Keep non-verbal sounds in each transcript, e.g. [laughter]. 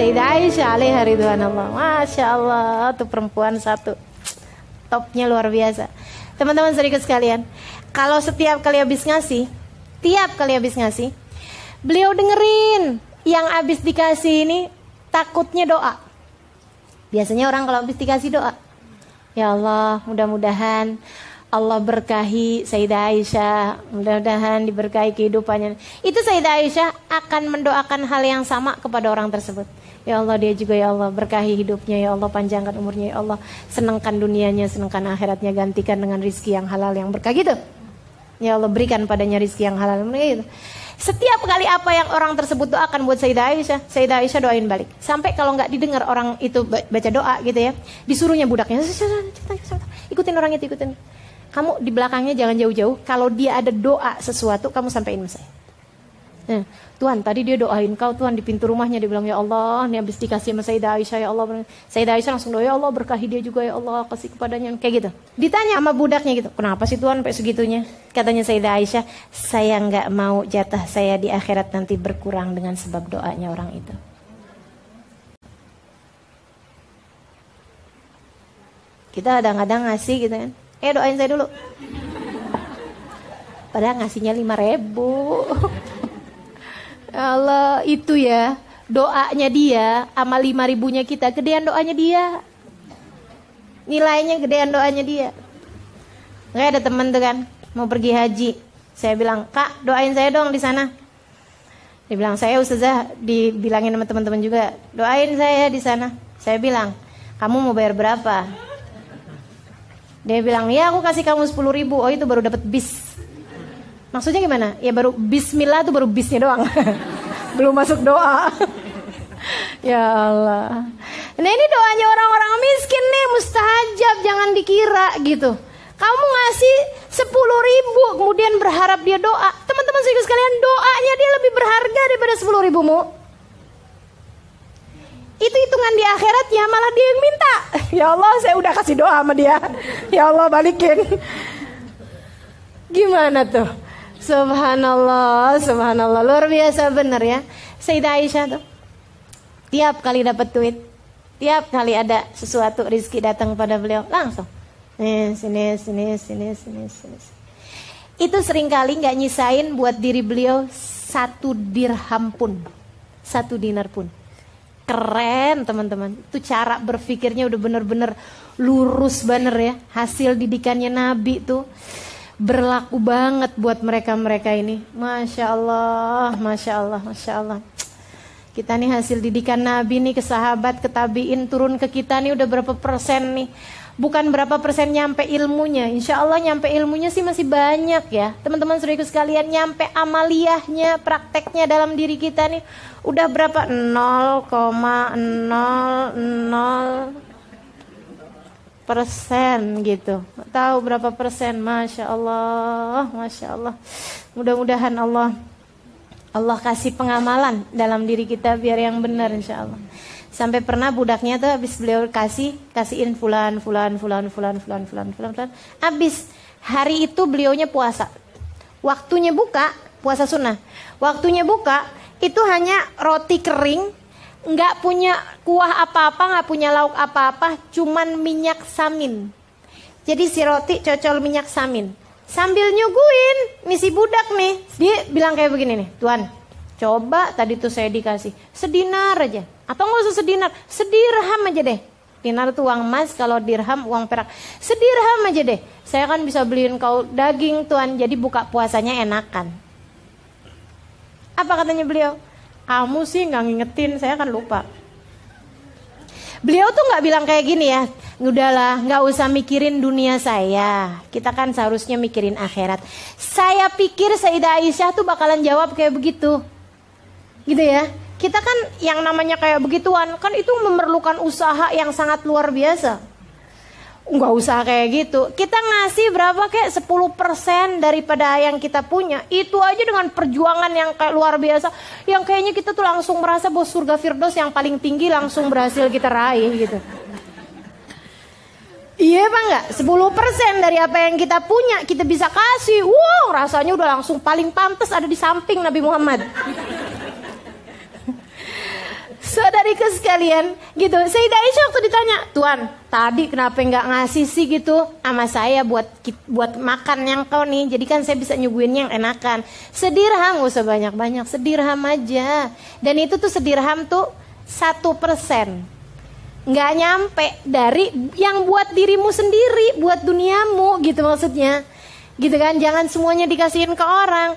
Sayyidah Aisyah hari tuhan Allah Masya Allah tuh perempuan satu Topnya luar biasa Teman-teman serikat sekalian Kalau setiap kali habis ngasih Tiap kali habis ngasih Beliau dengerin Yang habis dikasih ini Takutnya doa Biasanya orang kalau habis dikasih doa Ya Allah mudah-mudahan Allah berkahi Sayyidah Aisyah mudah-mudahan diberkahi kehidupannya itu Sayyidah Aisyah akan mendoakan hal yang sama kepada orang tersebut Ya Allah dia juga ya Allah berkahi hidupnya ya Allah panjangkan umurnya ya Allah senangkan dunianya senangkan akhiratnya gantikan dengan rizki yang halal yang berkah gitu. Ya Allah berikan padanya rizki yang halal gitu. Setiap kali apa yang orang tersebut doakan buat Sayyidah Aisyah, Sayyidah Aisyah doain balik. Sampai kalau nggak didengar orang itu baca doa gitu ya, disuruhnya budaknya, ikutin orang itu, ikutin. Kamu di belakangnya jangan jauh-jauh, kalau dia ada doa sesuatu, kamu sampaikan sama saya. Eh, Tuhan, tadi dia doain kau Tuhan di pintu rumahnya dia bilang ya Allah, ini habis dikasih sama Sayyidah Aisyah ya Allah. Sayyidah Aisyah langsung doa ya Allah berkahi dia juga ya Allah, kasih kepadanya kayak gitu. Ditanya sama budaknya gitu, "Kenapa sih Tuhan sampai segitunya?" Katanya Sayyidah Aisyah, "Saya nggak mau jatah saya di akhirat nanti berkurang dengan sebab doanya orang itu." Kita kadang-kadang ngasih gitu kan. Eh doain saya dulu. Padahal ngasihnya 5 ribu. [laughs] halo itu ya, doanya dia sama lima ribunya kita, gedean doanya dia. Nilainya gedean doanya dia. Nggak ada temen tuh kan, mau pergi haji. Saya bilang, kak doain saya dong di sana. Dia bilang, saya ustazah dibilangin sama teman-teman juga, doain saya di sana. Saya bilang, kamu mau bayar berapa? Dia bilang, ya aku kasih kamu sepuluh ribu, oh itu baru dapat bis. Maksudnya gimana? Ya baru bismillah tuh baru bisnya doang. [laughs] Belum masuk doa. [laughs] ya Allah. Nah ini doanya orang-orang miskin nih mustajab jangan dikira gitu. Kamu ngasih 10 ribu kemudian berharap dia doa. Teman-teman saya sekalian doanya dia lebih berharga daripada 10 ribumu. Itu hitungan di akhirat ya malah dia yang minta. [laughs] Ya Allah saya udah kasih doa sama dia. Ya Allah balikin. Gimana tuh? Subhanallah, subhanallah. Luar biasa bener ya. Sayyidah Aisyah tuh. Tiap kali dapat duit, tiap kali ada sesuatu rizki datang pada beliau, langsung. Sini, sini, sini, sini, sini, sini. Itu seringkali nggak nyisain buat diri beliau satu dirham pun. Satu dinar pun. Keren teman-teman. Itu cara berpikirnya udah bener-bener lurus bener ya. Hasil didikannya Nabi tuh berlaku banget buat mereka-mereka ini. Masya Allah, Masya Allah, Masya Allah. Kita nih hasil didikan Nabi nih ke sahabat, ke tabiin, turun ke kita nih udah berapa persen nih. Bukan berapa persen nyampe ilmunya. Insya Allah nyampe ilmunya sih masih banyak ya. Teman-teman ikut sekalian nyampe amaliyahnya, prakteknya dalam diri kita nih. Udah berapa? 0,00 persen gitu tahu berapa persen masya Allah masya Allah mudah-mudahan Allah Allah kasih pengamalan dalam diri kita biar yang benar insya Allah sampai pernah budaknya tuh habis beliau kasih kasihin fulan fulan fulan fulan fulan fulan fulan fulan habis hari itu beliaunya puasa waktunya buka puasa sunnah waktunya buka itu hanya roti kering nggak punya kuah apa-apa, nggak punya lauk apa-apa, cuman minyak samin. Jadi si roti cocol minyak samin. Sambil nyuguin, misi budak nih. Dia bilang kayak begini nih, Tuan, coba tadi tuh saya dikasih sedinar aja. Atau nggak usah sedinar, sedirham aja deh. Dinar tuh uang emas, kalau dirham uang perak. Sedirham aja deh. Saya kan bisa beliin kau daging tuan, jadi buka puasanya enakan. Apa katanya beliau? kamu sih nggak ngingetin saya kan lupa beliau tuh nggak bilang kayak gini ya udahlah nggak usah mikirin dunia saya kita kan seharusnya mikirin akhirat saya pikir Sayyidah Aisyah tuh bakalan jawab kayak begitu gitu ya kita kan yang namanya kayak begituan kan itu memerlukan usaha yang sangat luar biasa nggak usah kayak gitu. Kita ngasih berapa kayak 10% daripada yang kita punya. Itu aja dengan perjuangan yang kayak luar biasa. Yang kayaknya kita tuh langsung merasa bos surga Firdos yang paling tinggi langsung berhasil kita raih gitu. Iya bang enggak? 10% dari apa yang kita punya kita bisa kasih. Wow, rasanya udah langsung paling pantas ada di samping Nabi Muhammad. [laughs] Saudariku so, sekalian, gitu. Sayyidah Aisyah waktu ditanya, "Tuan, tadi kenapa nggak ngasih sih gitu sama saya buat buat makan yang kau nih jadi kan saya bisa nyuguhin yang enakan sedirham gak usah banyak banyak sedirham aja dan itu tuh sedirham tuh satu persen nggak nyampe dari yang buat dirimu sendiri buat duniamu gitu maksudnya gitu kan jangan semuanya dikasihin ke orang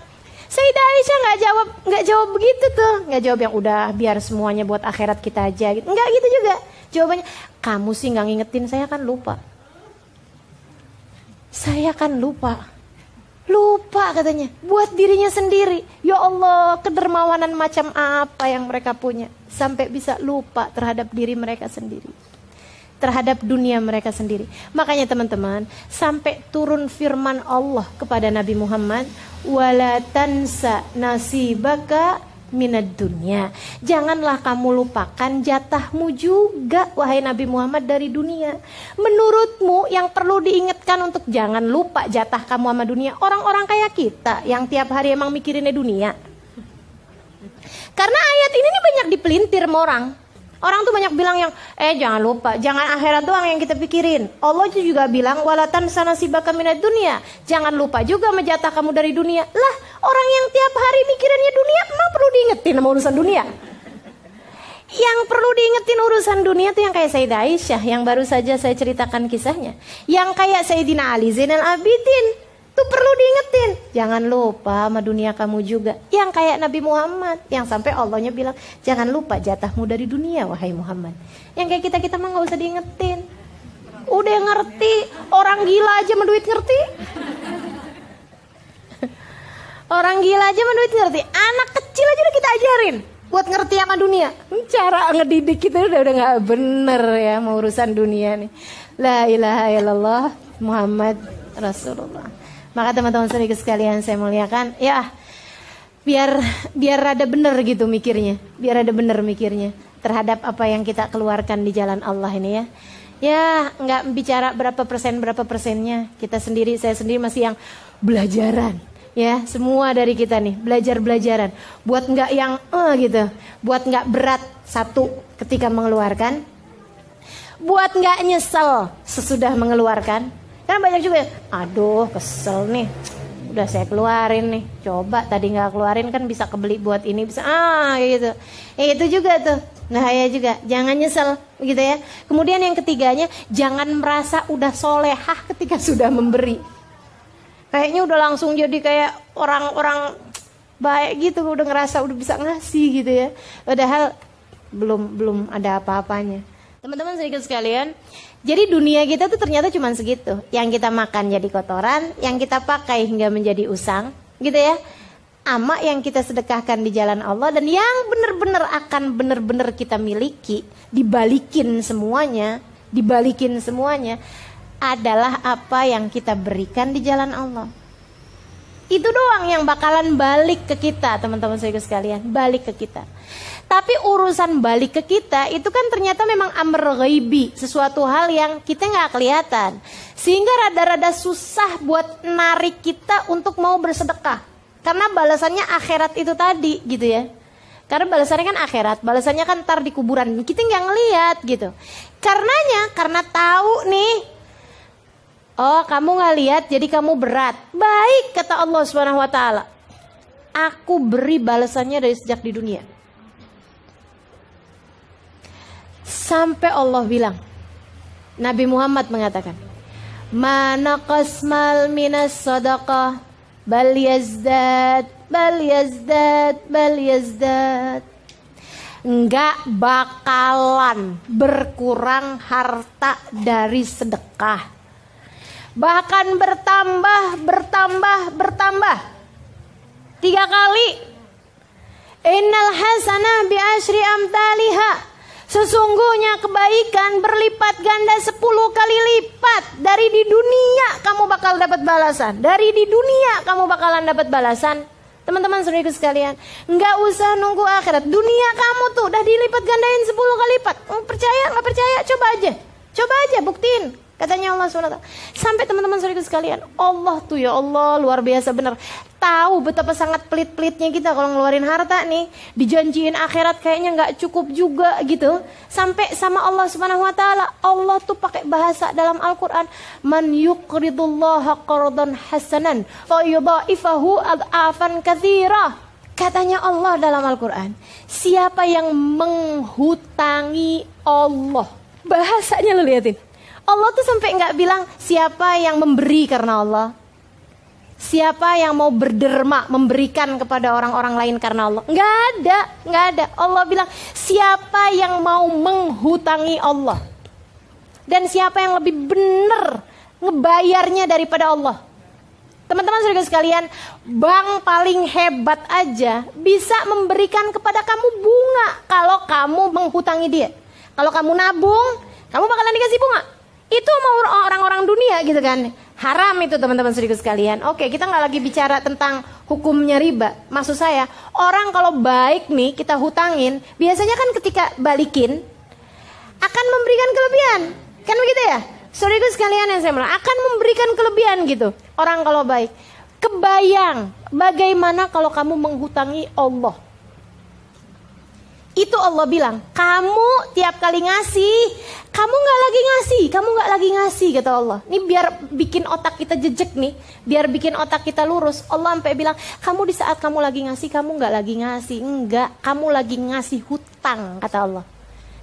Sayyidah Aisyah nggak jawab nggak jawab begitu tuh nggak jawab yang udah biar semuanya buat akhirat kita aja gitu. nggak gitu juga jawabannya kamu sih nggak ngingetin saya kan lupa. Saya kan lupa. Lupa katanya, buat dirinya sendiri. Ya Allah, kedermawanan macam apa yang mereka punya sampai bisa lupa terhadap diri mereka sendiri. Terhadap dunia mereka sendiri. Makanya teman-teman, sampai turun firman Allah kepada Nabi Muhammad, "Wala tansa nasibaka minat dunia. Janganlah kamu lupakan jatahmu juga wahai Nabi Muhammad dari dunia. Menurutmu yang perlu diingatkan untuk jangan lupa jatah kamu sama dunia. Orang-orang kayak kita yang tiap hari emang mikirinnya dunia. Karena ayat ini banyak dipelintir sama orang. Orang tuh banyak bilang yang eh jangan lupa, jangan akhirat doang yang kita pikirin. Allah juga bilang walatan sana sibaka minat dunia. Jangan lupa juga menjatah kamu dari dunia. Lah, orang yang tiap hari mikirannya dunia, emang perlu diingetin sama urusan dunia? Yang perlu diingetin urusan dunia tuh yang kayak Sayyidah Aisyah yang baru saja saya ceritakan kisahnya. Yang kayak Sayyidina Ali Zainal Abidin Tuh perlu diingetin. Jangan lupa sama dunia kamu juga. Yang kayak Nabi Muhammad. Yang sampai Allahnya bilang, jangan lupa jatahmu dari dunia wahai Muhammad. Yang kayak kita-kita mah gak usah diingetin. Udah ngerti, orang gila aja menduit ngerti. [laughs] Orang gila aja menduit ngerti. Anak kecil aja udah kita ajarin buat ngerti sama dunia. Hmm, cara ngedidik kita udah udah nggak bener ya mau urusan dunia nih. La ilaha illallah Muhammad Rasulullah. Maka teman-teman saudara sekalian saya muliakan, ya biar biar ada benar gitu mikirnya, biar ada benar mikirnya terhadap apa yang kita keluarkan di jalan Allah ini ya. Ya nggak bicara berapa persen berapa persennya, kita sendiri saya sendiri masih yang belajaran ya semua dari kita nih belajar belajaran buat nggak yang eh gitu buat nggak berat satu ketika mengeluarkan buat nggak nyesel sesudah mengeluarkan Kan banyak juga, ya aduh kesel nih, udah saya keluarin nih. Coba tadi nggak keluarin kan bisa kebeli buat ini, bisa ah gitu. Eh, itu juga tuh. Nah ya juga, jangan nyesel gitu ya. Kemudian yang ketiganya, jangan merasa udah solehah ketika [laughs] sudah memberi. Kayaknya udah langsung jadi kayak orang-orang baik gitu, udah ngerasa udah bisa ngasih gitu ya. Padahal belum belum ada apa-apanya. Teman-teman sedikit sekalian, jadi dunia kita tuh ternyata cuma segitu. Yang kita makan jadi kotoran, yang kita pakai hingga menjadi usang, gitu ya. Amak yang kita sedekahkan di jalan Allah dan yang benar-benar akan benar-benar kita miliki, dibalikin semuanya, dibalikin semuanya adalah apa yang kita berikan di jalan Allah. Itu doang yang bakalan balik ke kita, teman-teman saya sekalian, balik ke kita. Tapi urusan balik ke kita itu kan ternyata memang amr ghaibi, sesuatu hal yang kita nggak kelihatan. Sehingga rada-rada susah buat narik kita untuk mau bersedekah. Karena balasannya akhirat itu tadi gitu ya. Karena balasannya kan akhirat, balasannya kan ntar di kuburan. Kita nggak ngelihat gitu. Karenanya, karena tahu nih, oh kamu nggak lihat, jadi kamu berat. Baik kata Allah Subhanahu Wa Taala, aku beri balasannya dari sejak di dunia. Sampai Allah bilang, Nabi Muhammad mengatakan, Mana qasmal minas sadaqah, bal yazdad, bal yazdad, bal yazdad. Enggak bakalan berkurang harta dari sedekah. Bahkan bertambah, bertambah, bertambah. Tiga kali. Innal hasanah bi Asri amtaliha. Sesungguhnya kebaikan berlipat ganda 10 kali lipat dari di dunia kamu bakal dapat balasan. Dari di dunia kamu bakalan dapat balasan. Teman-teman saudariku sekalian, nggak usah nunggu akhirat. Dunia kamu tuh udah dilipat gandain 10 kali lipat. Hmm, percaya nggak percaya? Coba aja, coba aja buktiin. Katanya Allah SWT. Sampai teman-teman saudariku sekalian, Allah tuh ya Allah luar biasa benar tahu betapa sangat pelit-pelitnya kita kalau ngeluarin harta nih dijanjiin akhirat kayaknya nggak cukup juga gitu sampai sama Allah subhanahu wa taala Allah tuh pakai bahasa dalam Al-Quran man yukridullaha qardan hasanan fayudha'ifahu afan kathira katanya Allah dalam Al-Quran siapa yang menghutangi Allah bahasanya lo liatin Allah tuh sampai nggak bilang siapa yang memberi karena Allah Siapa yang mau berderma memberikan kepada orang-orang lain karena Allah? Nggak ada, nggak ada. Allah bilang, siapa yang mau menghutangi Allah? Dan siapa yang lebih benar ngebayarnya daripada Allah? Teman-teman surga sekalian, bank paling hebat aja bisa memberikan kepada kamu bunga kalau kamu menghutangi dia. Kalau kamu nabung, kamu bakalan dikasih bunga. Itu mau orang-orang dunia gitu kan. Haram itu teman-teman serius sekalian. Oke, kita nggak lagi bicara tentang hukumnya riba. Maksud saya, orang kalau baik nih kita hutangin, biasanya kan ketika balikin akan memberikan kelebihan. Kan begitu ya? Saudaraku sekalian yang saya bilang, akan memberikan kelebihan gitu. Orang kalau baik. Kebayang bagaimana kalau kamu menghutangi Allah. Itu Allah bilang, kamu tiap kali ngasih, kamu nggak lagi ngasih, kamu nggak lagi ngasih, kata Allah. Ini biar bikin otak kita jejek nih, biar bikin otak kita lurus. Allah sampai bilang, kamu di saat kamu lagi ngasih, kamu nggak lagi ngasih, enggak, kamu lagi ngasih hutang, kata Allah.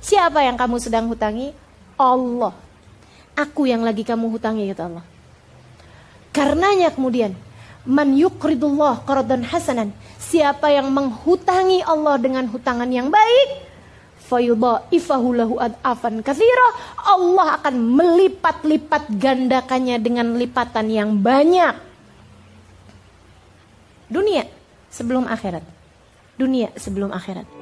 Siapa yang kamu sedang hutangi? Allah. Aku yang lagi kamu hutangi, kata Allah. Karenanya kemudian, man yukridullah qardan hasanan. Siapa yang menghutangi Allah dengan hutangan yang baik, fayudha'ifahu lahu ad'afan katsira, Allah akan melipat-lipat gandakannya dengan lipatan yang banyak. Dunia sebelum akhirat. Dunia sebelum akhirat.